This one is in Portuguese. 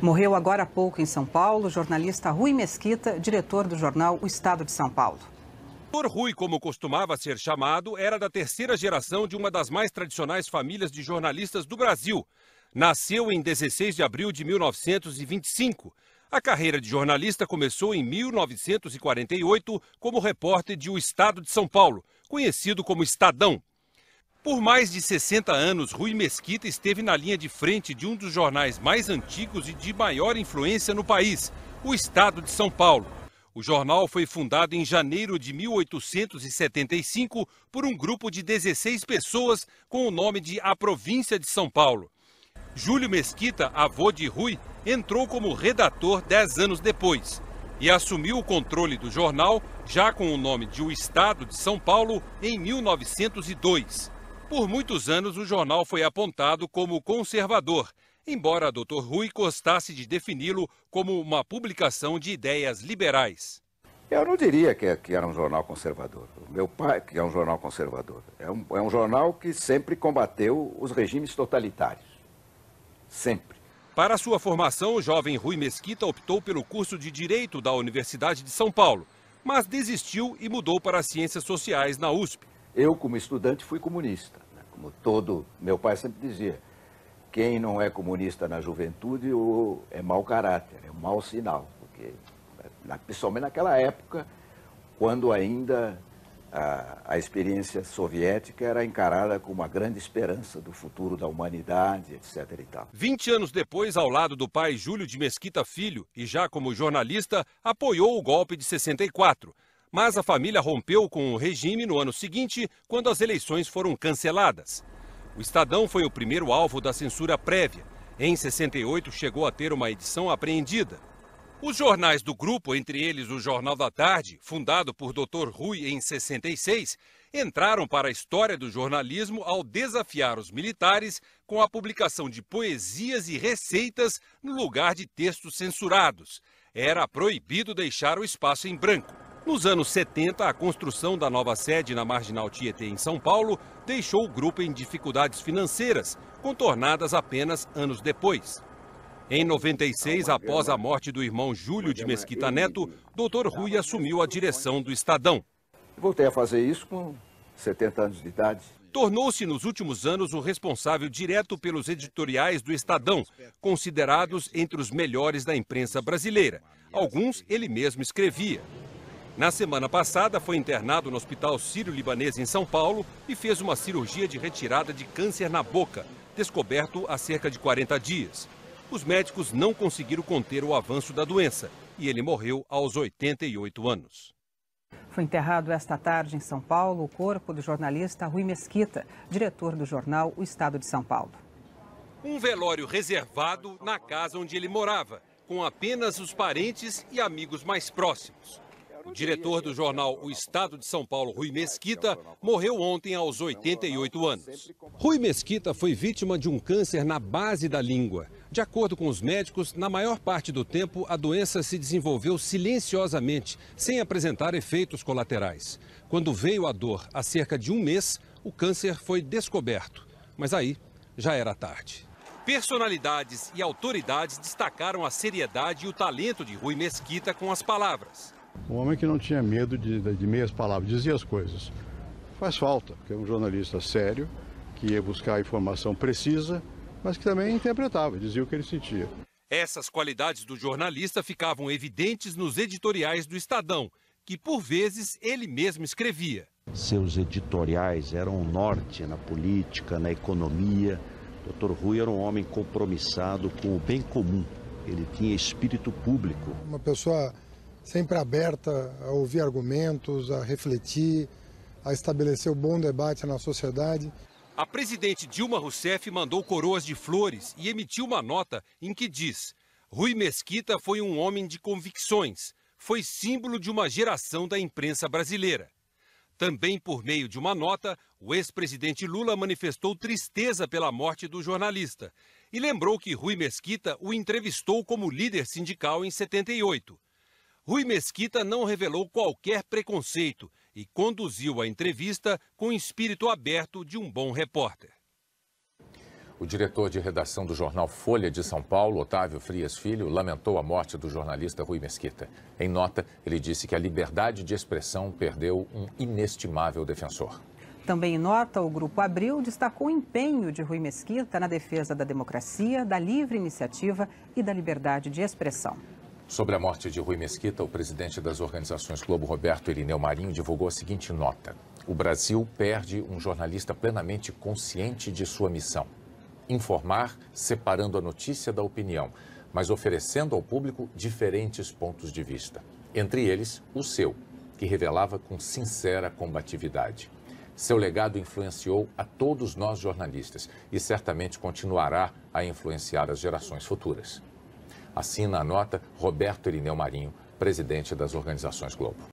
Morreu agora há pouco em São Paulo o jornalista Rui Mesquita, diretor do jornal O Estado de São Paulo. Dr. Rui, como costumava ser chamado, era da terceira geração de uma das mais tradicionais famílias de jornalistas do Brasil. Nasceu em 16 de abril de 1925. A carreira de jornalista começou em 1948 como repórter de O Estado de São Paulo, conhecido como Estadão. Por mais de 60 anos, Rui Mesquita esteve na linha de frente de um dos jornais mais antigos e de maior influência no país, o Estado de São Paulo. O jornal foi fundado em janeiro de 1875 por um grupo de 16 pessoas com o nome de A Província de São Paulo. Júlio Mesquita, avô de Rui, entrou como redator 10 anos depois e assumiu o controle do jornal, já com o nome de O Estado de São Paulo, em 1902. Por muitos anos, o jornal foi apontado como conservador, embora Dr. Rui gostasse de defini-lo como uma publicação de ideias liberais. Eu não diria que, é, que era um jornal conservador. O meu pai, que é um jornal conservador, é um, é um jornal que sempre combateu os regimes totalitários. Sempre. Para sua formação, o jovem Rui Mesquita optou pelo curso de Direito da Universidade de São Paulo, mas desistiu e mudou para Ciências Sociais na USP. Eu, como estudante, fui comunista. Né? Como todo. Meu pai sempre dizia: quem não é comunista na juventude ou é mau caráter, é um mau sinal. Porque, né, principalmente naquela época, quando ainda a, a, experiência soviética era encarada como uma grande esperança do futuro da humanidade, etc. E tal. 20 anos depois, ao lado do pai Júlio de Mesquita Filho, e já como jornalista, apoiou o golpe de 64, mas a família rompeu com o regime no ano seguinte, quando as eleições foram canceladas. O Estadão foi o primeiro alvo da censura prévia. Em 68, chegou a ter uma edição apreendida. Os jornais do grupo, entre eles o Jornal da Tarde, fundado por Dr. Rui em 66, entraram para a história do jornalismo ao desafiar os militares com a publicação de poesias e receitas no lugar de textos censurados. Era proibido deixar o espaço em branco. Nos anos 70, a construção da nova sede na Marginal Tietê, em São Paulo, deixou o grupo em dificuldades financeiras, contornadas apenas anos depois. Em 96, após a morte do irmão Júlio de Mesquita Neto, Dr. Rui assumiu a direção do Estadão. Voltei a fazer isso com 70 anos de idade. Tornou-se nos últimos anos o responsável direto pelos editoriais do Estadão, considerados entre os melhores da imprensa brasileira. Alguns ele mesmo escrevia. Na semana passada, foi internado no Hospital Sírio-Libanês, em São Paulo, e fez uma cirurgia de retirada de câncer na boca, descoberto há cerca de 40 dias. Os médicos não conseguiram conter o avanço da doença e ele morreu aos 88 anos. Foi enterrado esta tarde em São Paulo o corpo do jornalista Rui Mesquita, diretor do jornal O Estado de São Paulo. Um velório reservado na casa onde ele morava, com apenas os parentes e amigos mais próximos diretor do jornal O Estado de São Paulo, Rui Mesquita, morreu ontem aos 88 anos. Rui Mesquita foi vítima de um câncer na base da língua. De acordo com os médicos, na maior parte do tempo a doença se desenvolveu silenciosamente, sem apresentar efeitos colaterais. Quando veio a dor, há cerca de um mês, o câncer foi descoberto. Mas aí já era tarde. Personalidades e autoridades destacaram a seriedade e o talento de Rui Mesquita com as palavras. Um homem que não tinha medo de, de meias palavras, dizia as coisas. Faz falta, porque é um jornalista sério, que ia buscar informação precisa, mas que também interpretava, dizia o que ele sentia. Essas qualidades do jornalista ficavam evidentes nos editoriais do Estadão, que por vezes ele mesmo escrevia. Seus editoriais eram um norte na política, na economia. doutor Dr. Rui era um homem compromissado com o bem comum. Ele tinha espírito público. Uma pessoa sempre aberta a ouvir argumentos, a refletir, a estabelecer o um bom debate na sociedade. A presidente Dilma Rousseff mandou coroas de flores e emitiu uma nota em que diz: Rui Mesquita foi um homem de convicções, foi símbolo de uma geração da imprensa brasileira. Também por meio de uma nota, o ex-presidente Lula manifestou tristeza pela morte do jornalista e lembrou que Rui Mesquita o entrevistou como líder sindical em 78 Rui Mesquita não revelou qualquer preconceito e conduziu a entrevista com o espírito aberto de um bom repórter. O diretor de redação do jornal Folha de São Paulo, Otávio Frias Filho, lamentou a morte do jornalista Rui Mesquita. Em nota, ele disse que a liberdade de expressão perdeu um inestimável defensor. Também em nota, o Grupo Abril destacou o empenho de Rui Mesquita na defesa da democracia, da livre iniciativa e da liberdade de expressão. Sobre a morte de Rui Mesquita, o presidente das organizações Globo, Roberto Irineu Marinho, divulgou a seguinte nota. O Brasil perde um jornalista plenamente consciente de sua missão. Informar, separando a notícia da opinião, mas oferecendo ao público diferentes pontos de vista. Entre eles, o seu, que revelava com sincera combatividade. Seu legado influenciou a todos nós jornalistas e certamente continuará a influenciar as gerações futuras. Assina a nota Roberto Irineu Marinho, presidente das organizações Globo.